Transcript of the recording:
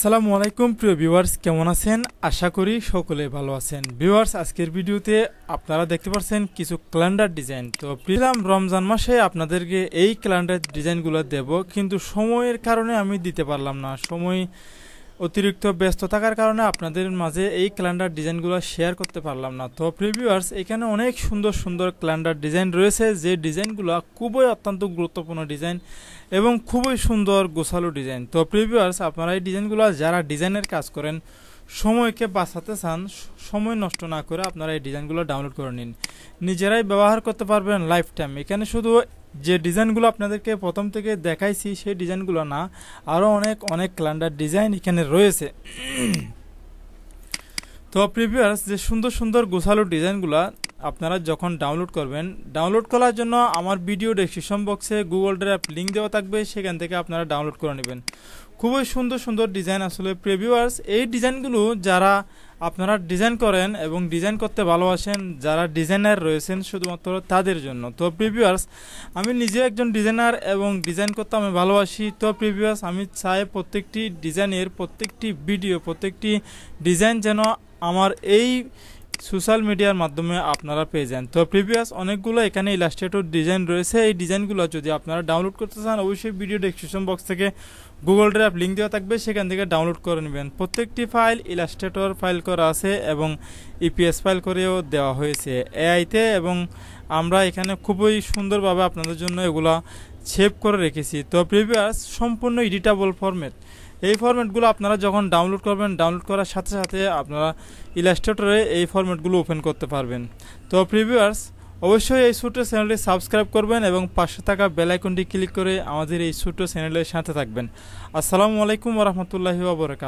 আসসালামু আলাইকুম প্রিয় ভিউয়ার্স কেমন আছেন আশা করি সকলে ভালো আছেন ভিউয়ার্স আজকের ভিডিওতে আপনারা দেখতে পাচ্ছেন কিছু ক্যালেন্ডার ডিজাইন তো প্রিলাম রমজান মাসে আপনাদেরকে এই ক্যালেন্ডার ডিজাইনগুলো দেব কিন্তু সময়ের কারণে আমি দিতে পারলাম না সময় অতিরিক্ত ব্যস্ত থাকার কারণে আপনাদের মাঝে এই ক্যালেন্ডার ডিজাইনগুলো শেয়ার করতে পারলাম না তো প্রিভিউয়ার্স এখানে অনেক সুন্দর সুন্দর ক্যালেন্ডার ডিজাইন রয়েছে যে ডিজাইনগুলো খুবই অত্যন্ত গুরুত্বপূর্ণ ডিজাইন এবং খুবই সুন্দর গোছালো ডিজাইন তো প্রিভিউয়ার্স আপনারা এই ডিজাইনগুলো যারা ডিজাইনের কাজ করেন সময়কে বাঁচাতে চান সময় নষ্ট না করে আপনারা এই ডিজাইনগুলো ডাউনলোড করে নিন নিজেরাই ব্যবহার করতে পারবেন লাইফ টাইম এখানে শুধু যে ডিজাইনগুলো আপনাদেরকে প্রথম থেকে দেখাইছি সেই ডিজাইনগুলো না আরও অনেক অনেক ক্যালেন্ডার ডিজাইন এখানে রয়েছে তো প্রিভিয়াস যে সুন্দর সুন্দর গোছালো ডিজাইনগুলো আপনারা যখন ডাউনলোড করবেন ডাউনলোড করার জন্য আমার ভিডিও ডেসক্রিপশন বক্সে গুগল ড্রাইভ লিঙ্ক দেওয়া থাকবে সেখান থেকে আপনারা ডাউনলোড করে নেবেন খুবই সুন্দর সুন্দর ডিজাইন আসলে প্রিভিউয়ার্স এই ডিজাইনগুলো যারা আপনারা ডিজাইন করেন এবং ডিজাইন করতে ভালোবাসেন যারা ডিজাইনার রয়েছেন শুধুমাত্র তাদের জন্য তো প্রিভিউয়ার্স আমি নিজেও একজন ডিজাইনার এবং ডিজাইন করতে আমি ভালোবাসি তো প্রিভিউয়ার্স আমি চাই প্রত্যেকটি ডিজাইনের প্রত্যেকটি ভিডিও প্রত্যেকটি ডিজাইন যেন আমার এই সোশ্যাল মিডিয়ার মাধ্যমে আপনারা পেয়ে যান তো প্রিভিয়াস অনেকগুলো এখানে ইলাস্ট্রেটর ডিজাইন রয়েছে এই ডিজাইনগুলো যদি আপনারা ডাউনলোড করতে চান অবশ্যই ভিডিও ডিসক্রিপশন বক্স থেকে গুগল ড্রাইভ লিঙ্ক দেওয়া থাকবে সেখান থেকে ডাউনলোড করে নেবেন প্রত্যেকটি ফাইল ইলাস্ট্রেটর ফাইল করা আছে এবং ইপিএস e ফাইল করেও দেওয়া হয়েছে এআইতে এবং আমরা এখানে খুবই সুন্দরভাবে আপনাদের জন্য এগুলা সেভ করে রেখেছি তো প্রিভিয়াস সম্পূর্ণ এডিটাবল ফর্মেট এই ফরম্যাটগুলো আপনারা যখন ডাউনলোড করবেন ডাউনলোড করার সাথে সাথে আপনারা ইলাস্ট্রেটরে এই ফরম্যাটগুলো ওপেন করতে পারবেন তো প্রিভিউয়ার্স অবশ্যই এই ছোট্ট চ্যানেলটি সাবস্ক্রাইব করবেন এবং পাশে থাকা বেলাইকনটি ক্লিক করে আমাদের এই ছোট্ট চ্যানেলের সাথে থাকবেন আসসালামু আলাইকুম রহমতুল্লাহি ওবরাকাত